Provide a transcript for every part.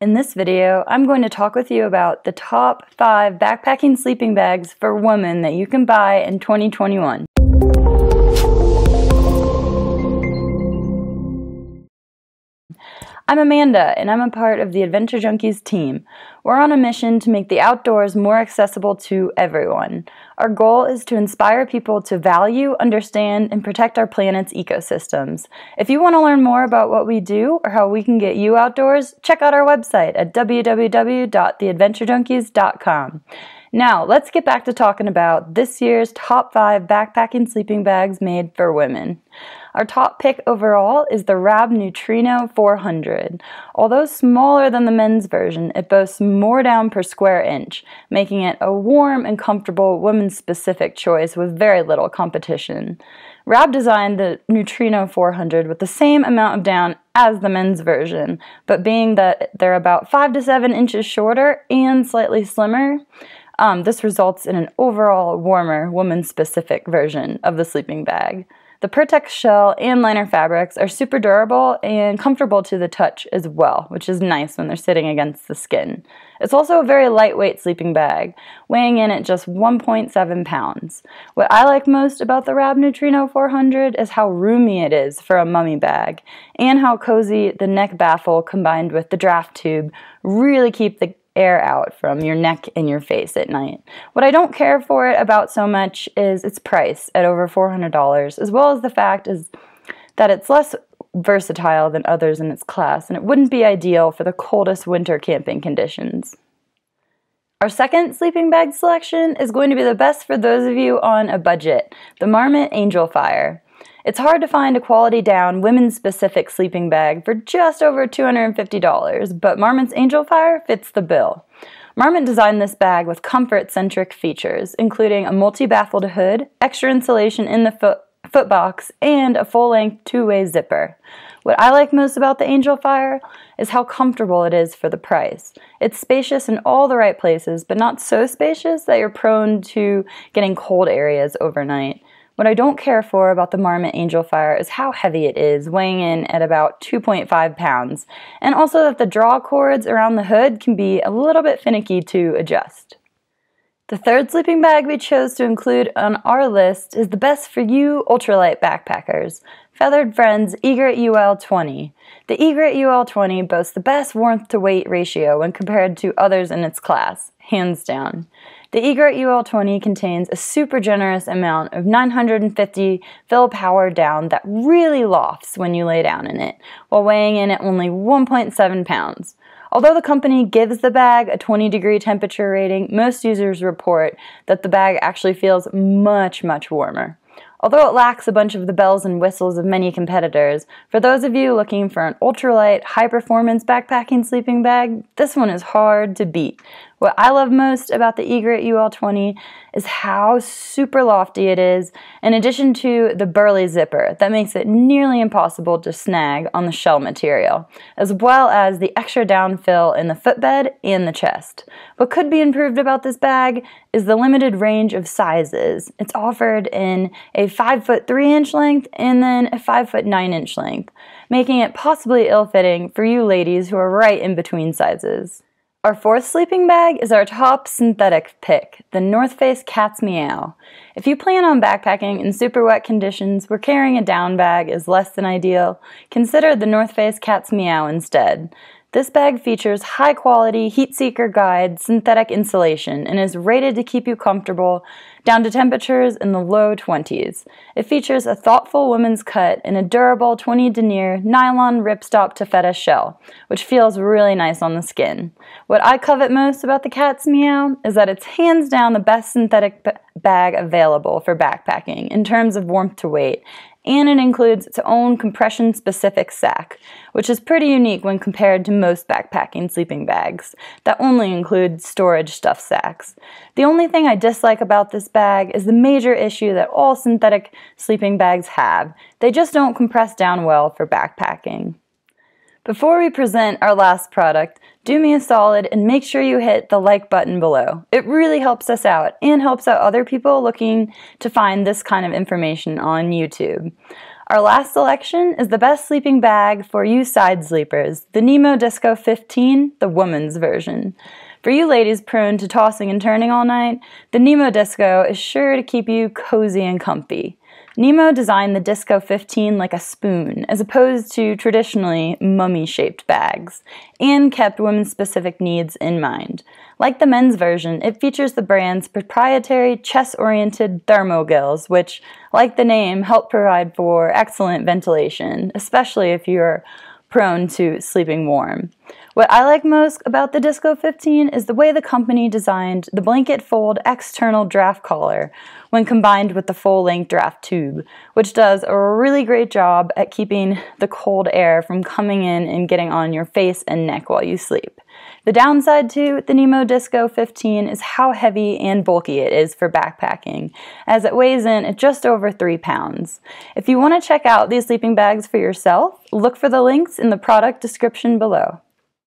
In this video, I'm going to talk with you about the top 5 backpacking sleeping bags for women that you can buy in 2021. I'm Amanda, and I'm a part of the Adventure Junkies team. We're on a mission to make the outdoors more accessible to everyone. Our goal is to inspire people to value, understand, and protect our planet's ecosystems. If you want to learn more about what we do or how we can get you outdoors, check out our website at www.theadventurejunkies.com. Now, let's get back to talking about this year's top five backpacking sleeping bags made for women. Our top pick overall is the Rab Neutrino 400. Although smaller than the men's version, it boasts more down per square inch, making it a warm and comfortable women-specific choice with very little competition. Rab designed the Neutrino 400 with the same amount of down as the men's version, but being that they're about 5 to 7 inches shorter and slightly slimmer, um, this results in an overall warmer, woman specific version of the sleeping bag. The Pertex shell and liner fabrics are super durable and comfortable to the touch as well, which is nice when they're sitting against the skin. It's also a very lightweight sleeping bag, weighing in at just 1.7 pounds. What I like most about the Rab Neutrino 400 is how roomy it is for a mummy bag, and how cozy the neck baffle combined with the draft tube really keep the air out from your neck and your face at night. What I don't care for it about so much is its price at over $400, as well as the fact is that it's less versatile than others in its class, and it wouldn't be ideal for the coldest winter camping conditions. Our second sleeping bag selection is going to be the best for those of you on a budget, the Marmot Angel Fire. It's hard to find a quality down, women's specific sleeping bag for just over $250, but Marmont's Angel Fire fits the bill. Marmont designed this bag with comfort centric features, including a multi baffled hood, extra insulation in the foot box, and a full length two way zipper. What I like most about the Angel Fire is how comfortable it is for the price. It's spacious in all the right places, but not so spacious that you're prone to getting cold areas overnight. What I don't care for about the Marmot Angel Fire is how heavy it is, weighing in at about 2.5 pounds, and also that the draw cords around the hood can be a little bit finicky to adjust. The third sleeping bag we chose to include on our list is the Best For You Ultralight Backpackers, Feathered Friends Egret UL20. The Egret UL20 boasts the best warmth to weight ratio when compared to others in its class, hands down. The Egret UL20 contains a super generous amount of 950 fill power down that really lofts when you lay down in it, while weighing in at only 1.7 pounds. Although the company gives the bag a 20 degree temperature rating, most users report that the bag actually feels much, much warmer. Although it lacks a bunch of the bells and whistles of many competitors, for those of you looking for an ultralight, high performance backpacking sleeping bag, this one is hard to beat. What I love most about the egret UL20 is how super lofty it is, in addition to the burly zipper that makes it nearly impossible to snag on the shell material, as well as the extra downfill in the footbed and the chest. What could be improved about this bag is the limited range of sizes. It's offered in a 5 foot 3 inch length and then a 5 foot 9 inch length, making it possibly ill-fitting for you ladies who are right in between sizes. Our fourth sleeping bag is our top synthetic pick, the North Face Cat's Meow. If you plan on backpacking in super wet conditions where carrying a down bag is less than ideal, consider the North Face Cat's Meow instead. This bag features high quality heat seeker guide synthetic insulation and is rated to keep you comfortable down to temperatures in the low 20s. It features a thoughtful woman's cut and a durable 20 denier nylon ripstop taffeta shell, which feels really nice on the skin. What I covet most about the cat's meow is that it's hands down the best synthetic bag available for backpacking in terms of warmth to weight and it includes its own compression specific sack, which is pretty unique when compared to most backpacking sleeping bags that only include storage stuff sacks. The only thing I dislike about this bag is the major issue that all synthetic sleeping bags have. They just don't compress down well for backpacking. Before we present our last product, do me a solid and make sure you hit the like button below. It really helps us out and helps out other people looking to find this kind of information on YouTube. Our last selection is the best sleeping bag for you side sleepers, the Nemo Disco 15, the woman's version. For you ladies prone to tossing and turning all night, the Nemo Disco is sure to keep you cozy and comfy. Nemo designed the Disco 15 like a spoon, as opposed to traditionally mummy shaped bags, and kept women's specific needs in mind. Like the men's version, it features the brand's proprietary chest oriented thermogills, which, like the name, help provide for excellent ventilation, especially if you're prone to sleeping warm. What I like most about the Disco 15 is the way the company designed the blanket fold external draft collar when combined with the full length draft tube, which does a really great job at keeping the cold air from coming in and getting on your face and neck while you sleep. The downside to the Nemo Disco 15 is how heavy and bulky it is for backpacking, as it weighs in at just over 3 pounds. If you want to check out these sleeping bags for yourself, look for the links in the product description below.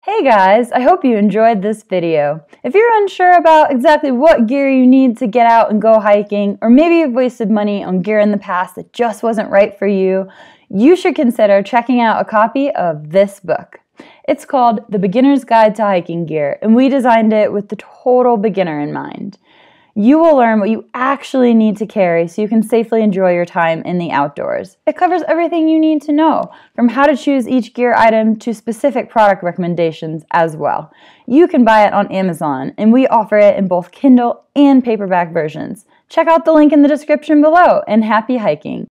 Hey guys, I hope you enjoyed this video. If you're unsure about exactly what gear you need to get out and go hiking, or maybe you've wasted money on gear in the past that just wasn't right for you, you should consider checking out a copy of this book. It's called The Beginner's Guide to Hiking Gear, and we designed it with the total beginner in mind. You will learn what you actually need to carry so you can safely enjoy your time in the outdoors. It covers everything you need to know, from how to choose each gear item to specific product recommendations as well. You can buy it on Amazon, and we offer it in both Kindle and paperback versions. Check out the link in the description below, and happy hiking!